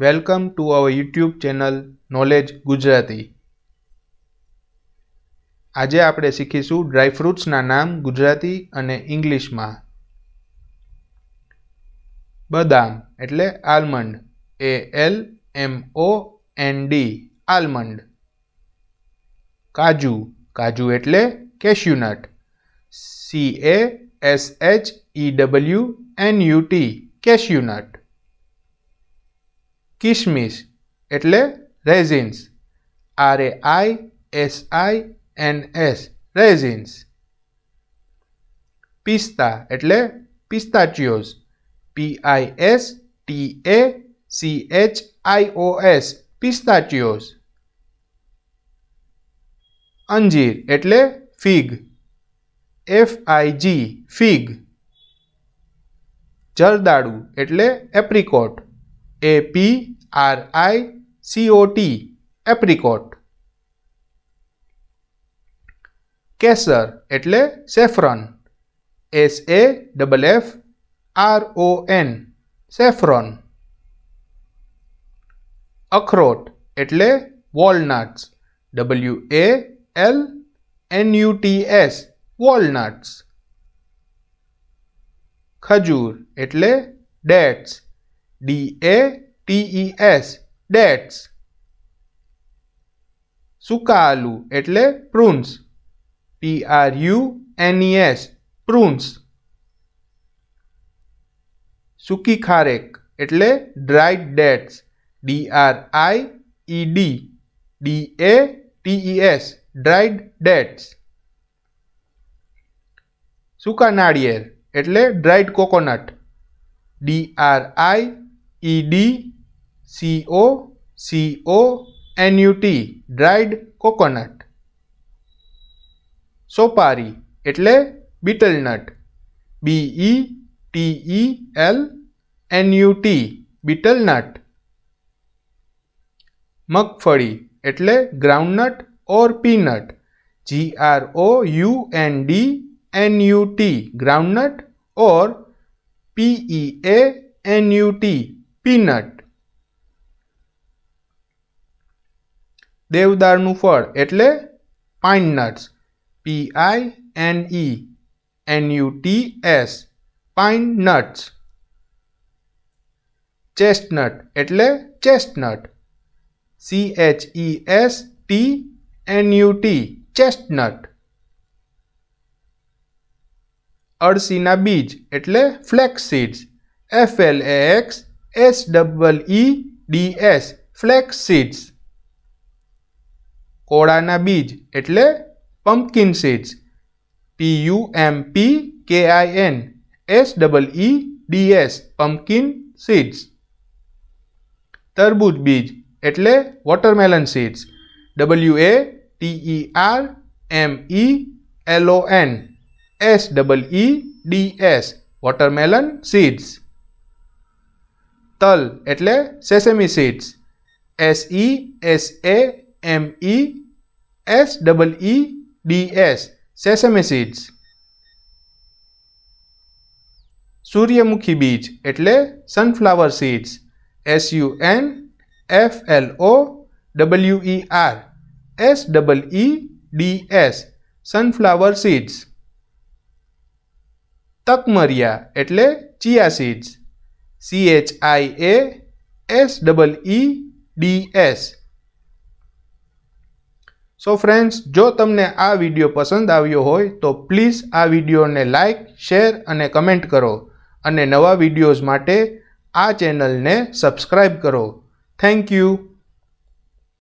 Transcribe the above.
welcome to our YouTube channel knowledge Gujarati આજે આપણે શીખીશું ડ્રાયફ્રૂટ્સના નામ ગુજરાતી અને ઇંગ્લિશમાં બદામ એટલે almond A L M O N D almond કાજુ કાજુ એટલે cashew nut C A S H E W N U T cashew nut કિશમિશ એટલે raisins R A I S I N S raisins પિસ્તા એટલે pistachios P I S T A C H I O S pistachios અંજીર એટલે fig F I G fig જરદાળુ એટલે apricot A P R I C O T apricot Kesar एट्ले saffron S A double F R O N saffron अखरोट एट्ले walnuts W A L N U T S walnuts खजूर एट्ले dates D A T E S dates સૂકા આલુ એટલે prunes P R U N E S prunes સૂકી ખારેક એટલે dried dates D R I E D D A T E S dried dates સૂકા નાળિયેર એટલે dried coconut D R I E D C O C O N U T dried coconut सोपारी एट्ले betel nut B E T E L N U T betel nut मगफड़ी एट्ले groundnut और peanut G R O U N D N U T groundnut or P E A N U T peanut देवदार फल एट्ले pine nuts P I N E N U T S pine nuts chestnut एट्ले chestnut C H E S T N U T chestnut अड़सीना बीज एट flax seeds F L X S W E D S flax seeds कोडाना बीज એટલે pumpkin seeds P U M P K I N S E D S pumpkin seeds તરબૂચ બીજ એટલે watermelon seeds W A T E R M E L O N S E D S watermelon seeds తల్ అంటే sesame seeds S E S E M I S W E D S sesame seeds సూర్యముఖి బీజ అంటే sunflower seeds S U N F L O W E R S W E D S sunflower seeds తక్మరియా అంటే chia seeds C H I A S double E D S so friends જો તમને આ video પસંદ આવ્યો હોય તો please આ વિડીયોને લાઇક શેર અને કમેન્ટ કરો અને નવા વિડીયોઝ માટે આ ચેનલને સબસ્ક્રાઈબ કરો થેન્ક યુ